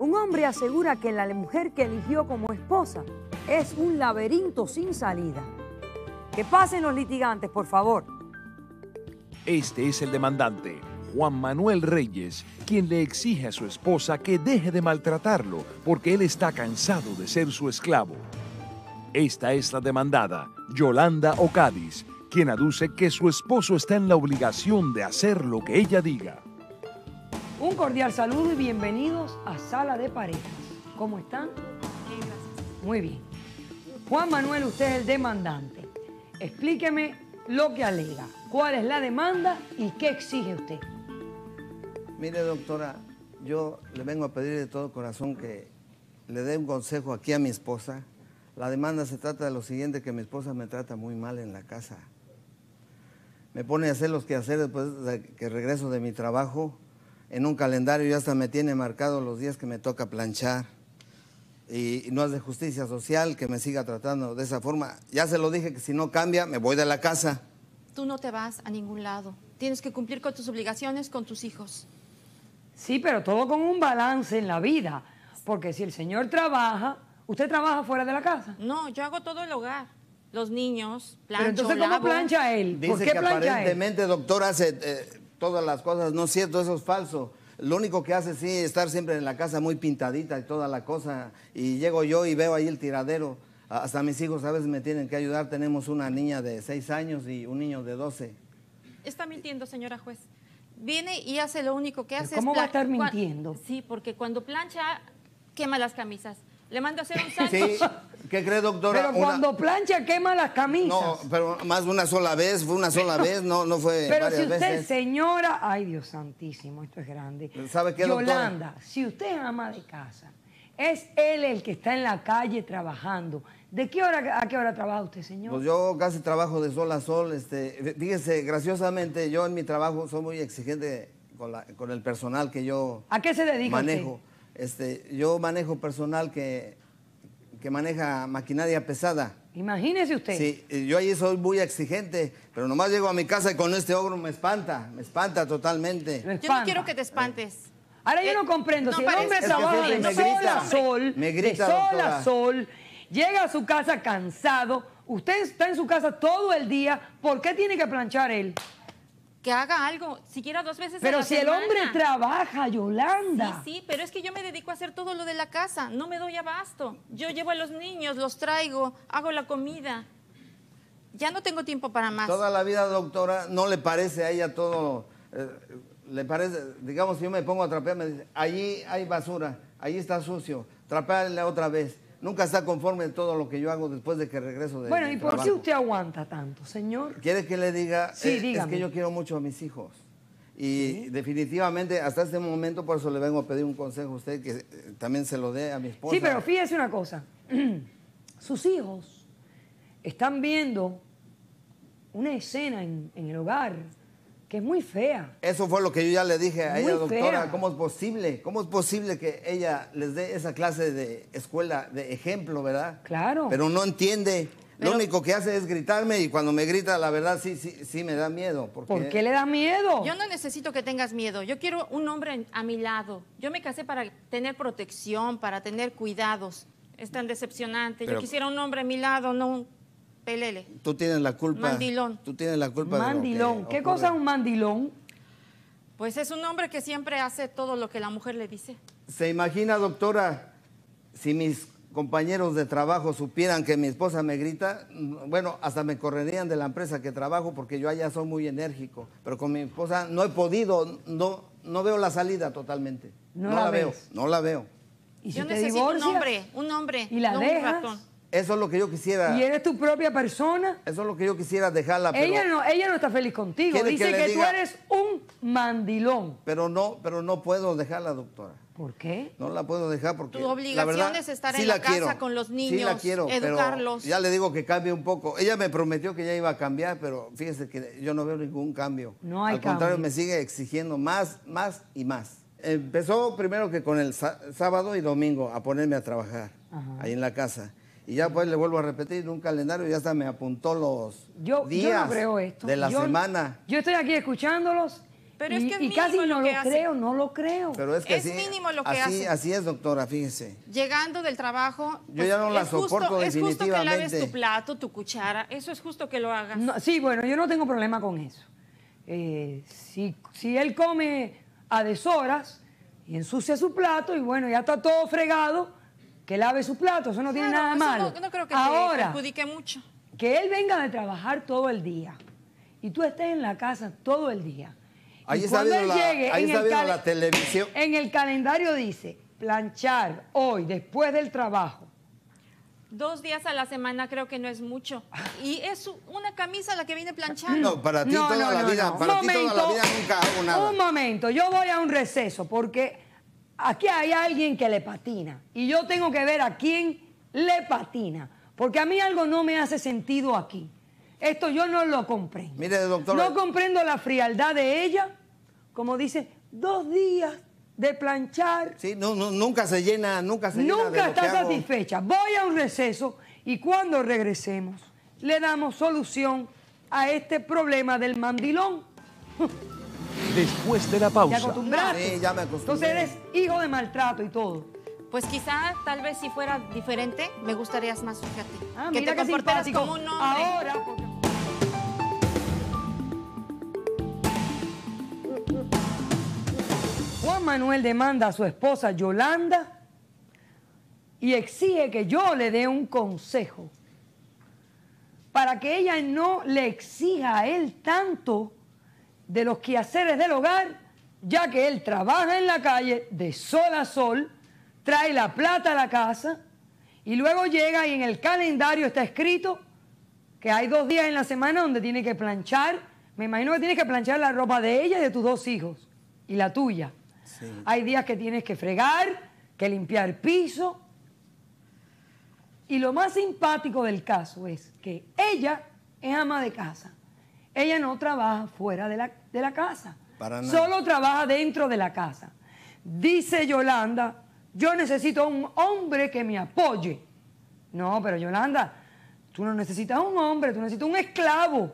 Un hombre asegura que la mujer que eligió como esposa es un laberinto sin salida. Que pasen los litigantes, por favor. Este es el demandante, Juan Manuel Reyes, quien le exige a su esposa que deje de maltratarlo porque él está cansado de ser su esclavo. Esta es la demandada, Yolanda Ocadis, quien aduce que su esposo está en la obligación de hacer lo que ella diga. Un cordial saludo y bienvenidos a Sala de Parejas. ¿Cómo están? Bien, Muy bien. Juan Manuel, usted es el demandante. Explíqueme lo que alega, cuál es la demanda y qué exige usted. Mire, doctora, yo le vengo a pedir de todo corazón que le dé un consejo aquí a mi esposa. La demanda se trata de lo siguiente, que mi esposa me trata muy mal en la casa. Me pone a hacer los quehaceres después de que regreso de mi trabajo en un calendario ya hasta me tiene marcado los días que me toca planchar. Y, no es de justicia social que me siga tratando de esa forma. Ya se lo dije que si no cambia, me voy de la casa. Tú no te vas a ningún lado. Tienes que cumplir con tus obligaciones con tus hijos. Sí, pero todo con un balance en la vida. Porque si el señor trabaja, ¿usted trabaja fuera de la casa? No, yo hago todo el hogar los niños, plancho, Pero entonces, ¿cómo plancha él? ¿Por qué plancha él? doctora, hace. Eh, todas las cosas, no es cierto, eso es falso. Lo único que hace sí estar siempre en la casa muy pintadita y toda la cosa. Y llego yo y veo ahí el tiradero. Hasta mis hijos a veces me tienen que ayudar. Tenemos una niña de seis años y un niño de 12. Está mintiendo, señora juez. Viene y hace lo único que hace. ¿Cómo va a estar mintiendo? Sí, porque cuando plancha, quema las camisas. Le mando a hacer un salto. ¿Qué cree, doctora? Pero cuando plancha quema las camisas. No, pero más una sola vez, fue una sola vez, no, no fue. Pero si usted, señora, ay Dios santísimo, esto es grande. ¿Sabe qué, Yolanda, si usted es ama de casa, es él el que está en la calle trabajando. ¿De qué hora a qué hora trabaja usted, señor? Pues yo casi trabajo de sol a sol. Este, fíjese, graciosamente, yo en mi trabajo soy muy exigente con, el personal que yo ¿A qué se dedica manejo. Este, yo manejo personal que que maneja maquinaria pesada. Imagínese usted. Sí, eh, yo ahí soy muy exigente, pero nomás llego a mi casa y con este ogro me espanta, me espanta totalmente. Yo no quiero que te espantes. Eh, ahora yo no eh, comprendo, si de sol a sol, me sol sol, llega a su casa cansado, usted está en su casa todo el día, ¿por qué tiene que planchar él? que haga algo, siquiera dos veces pero si el hombre trabaja, Yolanda. Sí, sí, pero es que yo me dedico a hacer todo lo de la casa, no me doy abasto. Yo llevo a los niños, los traigo, hago la comida. Ya no tengo tiempo para más. Toda la vida, doctora, ¿no le parece a ella todo? Eh, le parece, digamos, si yo me pongo a trapear, me dice, allí hay basura, allí está sucio, trapearle otra vez nunca está conforme en todo lo que yo hago después de que regreso de Bueno, ¿y por qué usted aguanta tanto, señor? ¿Quiere que le diga? Sí, Es que yo quiero mucho a mis hijos. Y definitivamente hasta este momento por eso le vengo a pedir un consejo a usted que eh, también se lo dé a mi esposa. Sí, pero fíjese una cosa. Sus hijos están viendo una escena en el hogar que es muy fea. Eso fue lo que yo ya le dije a ella, doctora. ¿Cómo es posible? ¿Cómo es posible que ella les dé esa clase de escuela de ejemplo, verdad? Claro. Pero no entiende. Lo único que hace es gritarme y cuando me grita, la verdad sí, sí, sí me da miedo. Porque... ¿Por qué le da miedo? Yo no necesito que tengas miedo. Yo quiero un hombre a mi lado. Yo me casé para tener protección, para tener cuidados. Es tan decepcionante. Yo quisiera un hombre a mi lado, no un... Tú tienes la culpa. Mandilón. Tú tienes la culpa. Mandilón. ¿Qué cosa es un mandilón? Pues es un hombre que siempre hace todo lo que la mujer le dice. ¿Se imagina, doctora, si mis compañeros de trabajo supieran que mi esposa me grita, bueno, hasta me correrían de la empresa que trabajo porque yo allá soy muy enérgico, pero con mi esposa no he podido, no, no veo la salida totalmente. No, la, veo, no la veo. ¿Y yo necesito un hombre, un hombre, ¿Y la eso es lo que yo quisiera. ¿Y eres tu propia persona? Eso es lo que yo quisiera dejarla. Pero ella no, ella no está feliz contigo. Dice que, tú eres un mandilón. Pero no, pero no puedo dejarla, doctora. ¿Por qué? No la puedo dejar porque. Tu obligación es estar en la, casa con los niños, quiero, educarlos. ya le digo que cambie un poco. Ella me prometió que ya iba a cambiar, pero fíjese que yo no veo ningún cambio. No hay Al contrario, me sigue exigiendo más, más y más. Empezó primero que con el sábado y domingo a ponerme a trabajar ahí en la casa. Y ya pues le vuelvo a repetir, un calendario ya hasta me apuntó los días de la semana. Yo estoy aquí escuchándolos pero y, es que casi no lo, creo, no lo creo. Pero es que es mínimo lo que hace. Así es, doctora, fíjese. Llegando del trabajo, yo ya pues, no la soporto justo, Es justo que laves tu plato, tu cuchara, eso es justo que lo hagas. sí, bueno, yo no tengo problema con eso. Eh, si, si él come a deshoras y ensucia su plato y bueno, ya está todo fregado, que lave su plato, eso no tiene nada malo. No, no creo que Ahora, perjudique mucho. Que él venga de trabajar todo el día y tú estés en la casa todo el día. Ahí está cuando la, el televisión. en el calendario dice planchar hoy, después del trabajo. Dos días a la semana creo que no es mucho. Y es una camisa la que viene planchando No, para ti para ti toda la vida nunca nada. Un momento, yo voy a un receso porque aquí hay alguien que le patina y yo tengo que ver a quién le patina, porque a mí algo no me hace sentido aquí. Esto yo no lo comprendo. No comprendo la frialdad de ella, como dice, dos días de planchar. Sí, no, nunca se llena, nunca se llena. Nunca está satisfecha. Voy a un receso y cuando regresemos le damos solución a este problema del mandilón. después de la pausa. ¿Te acostumbraste? ya me Entonces eres hijo de maltrato y todo. Pues quizá, tal vez si fuera diferente, me gustaría más, fíjate. Ah, que te comportaras como un hombre. Ahora. Juan Manuel demanda a su esposa Yolanda y exige que yo le dé un consejo para que ella no le exija a él tanto de los quehaceres del hogar, ya que él trabaja en la calle de sol a sol, trae la plata a la casa y luego llega y en el calendario está escrito que hay dos días en la semana donde tiene que planchar, me imagino que tienes que planchar la ropa de ella y de tus dos hijos y la tuya. Hay días que tienes que fregar, que limpiar piso. Y lo más simpático del caso es que ella es ama de casa ella no trabaja fuera de la, casa. Para Solo trabaja dentro de la casa. Dice Yolanda, yo necesito un hombre que me apoye. No, pero Yolanda, tú no necesitas un hombre, tú necesitas un esclavo.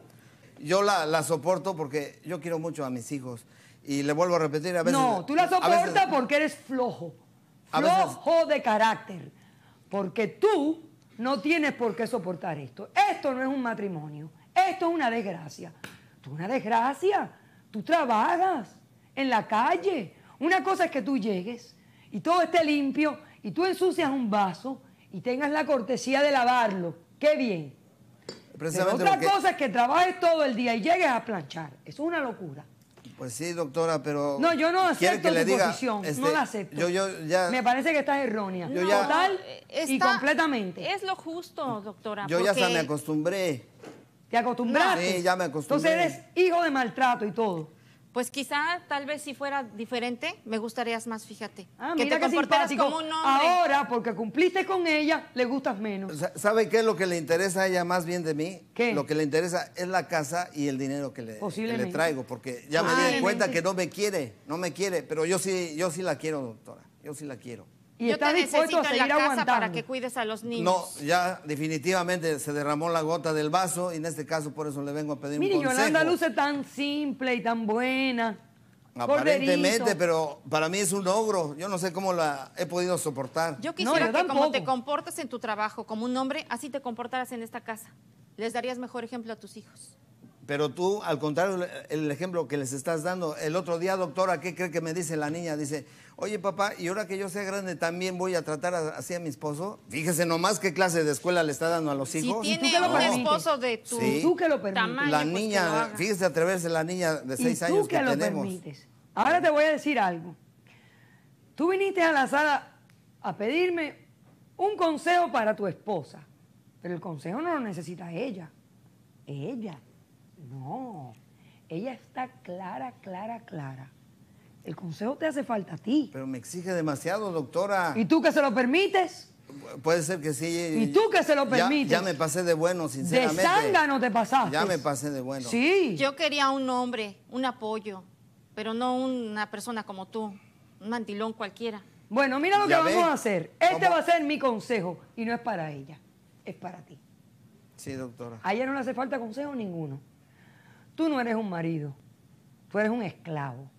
Yo la, soporto porque yo quiero mucho a mis hijos. Y le vuelvo a repetir, a veces... No, tú la soportas porque eres flojo. Flojo de carácter. Porque tú no tienes por qué soportar esto. Esto no es un matrimonio. Esto es una desgracia. una desgracia. Tú trabajas en la calle. Una cosa es que tú llegues y todo esté limpio y tú ensucias un vaso y tengas la cortesía de lavarlo. Qué bien. Pero otra cosa es que trabajes todo el día y llegues a planchar. Eso es una locura. Pues sí, doctora, pero... No, yo no acepto no este, la acepto. Yo, ya, Me parece que estás errónea, total eh, y completamente. Es lo justo, doctora. Yo ya se me acostumbré. Te acostumbraste. Sí, ya me acostumbré. Entonces eres hijo de maltrato y todo. Pues quizá, tal vez si fuera diferente, me gustarías más, fíjate. Ah, te simpático. como Ahora, porque cumpliste con ella, le gustas menos. ¿Sabe qué es lo que le interesa a ella más bien de mí? ¿Qué? Lo que le interesa es la casa y el dinero que le, le traigo, porque ya me di cuenta que no me quiere, no me quiere, pero yo sí, yo sí la quiero, doctora, yo sí la quiero. Yo te necesito a en la casa para que cuides a los niños. No, ya definitivamente se derramó la gota del vaso y en este caso por eso le vengo a pedir un consejo. Mire, Yolanda luce tan simple y tan buena. Aparentemente, pero para mí es un logro. Yo no sé cómo la he podido soportar. Yo quisiera que como te comportas en tu trabajo como un hombre, así te comportaras en esta casa. Les darías mejor ejemplo a tus hijos. Pero tú, al contrario, el ejemplo que les estás dando, el otro día, doctora, ¿qué cree que me dice la niña? Dice, oye papá, y ahora que yo sea grande también voy a tratar así a mi esposo. Fíjese nomás qué clase de escuela le está dando a los hijos. Si tiene ¿Tú un esposo de tu ¿Tú pues, que lo permites? la niña, fíjese atreverse la niña de seis ¿Y años lo Permites? Ahora te voy a decir algo. Tú viniste a la sala a pedirme un consejo para tu esposa, pero el consejo no lo necesita ella, ella. No, ella está clara, clara, clara. El consejo te hace falta a ti. Pero me exige demasiado, doctora. ¿Y tú que se lo permites? Puede ser que sí. ¿Y tú que se lo permites? Ya, me pasé de bueno, sinceramente. De no te pasaste. Ya me pasé de bueno. Sí. Yo quería un hombre, un apoyo, pero no una persona como tú, un mantilón cualquiera. Bueno, mira lo que vamos a hacer. Este va a ser mi consejo y no es para ella, es para ti. Sí, doctora. A ella no le hace falta consejo ninguno. Tú no eres un marido, tú eres un esclavo.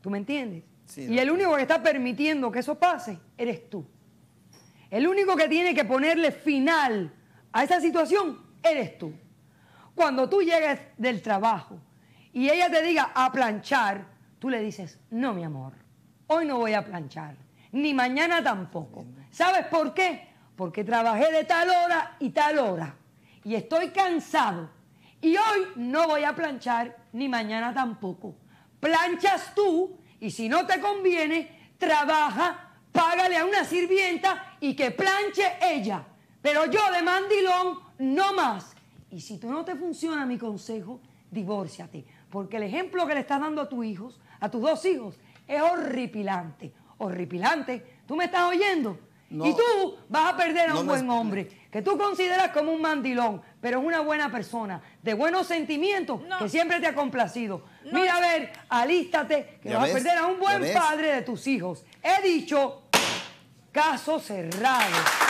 ¿Tú me entiendes? y el único que está permitiendo que eso pase eres tú. El único que tiene que ponerle final a esa situación eres tú. Cuando tú llegues del trabajo y ella te diga a planchar, tú le dices, no mi amor, hoy no voy a planchar, ni mañana tampoco. ¿Sabes por qué? Porque trabajé de tal hora y tal hora y estoy cansado y hoy no voy a planchar, ni mañana tampoco. Planchas tú y si no te conviene, trabaja, págale a una sirvienta y que planche ella. Pero yo de mandilón no más. Y si tú no te funciona mi consejo, divórciate. Porque el ejemplo que le estás dando a tus hijos, a tus dos hijos, es horripilante. Horripilante. ¿Tú me estás oyendo? y tú vas a perder a un buen hombre que tú consideras como un mandilón, pero es una buena persona, de buenos sentimientos, que siempre te ha complacido. Mira, a ver, alístate, que vas a perder a un buen padre de tus hijos. He dicho, caso cerrado.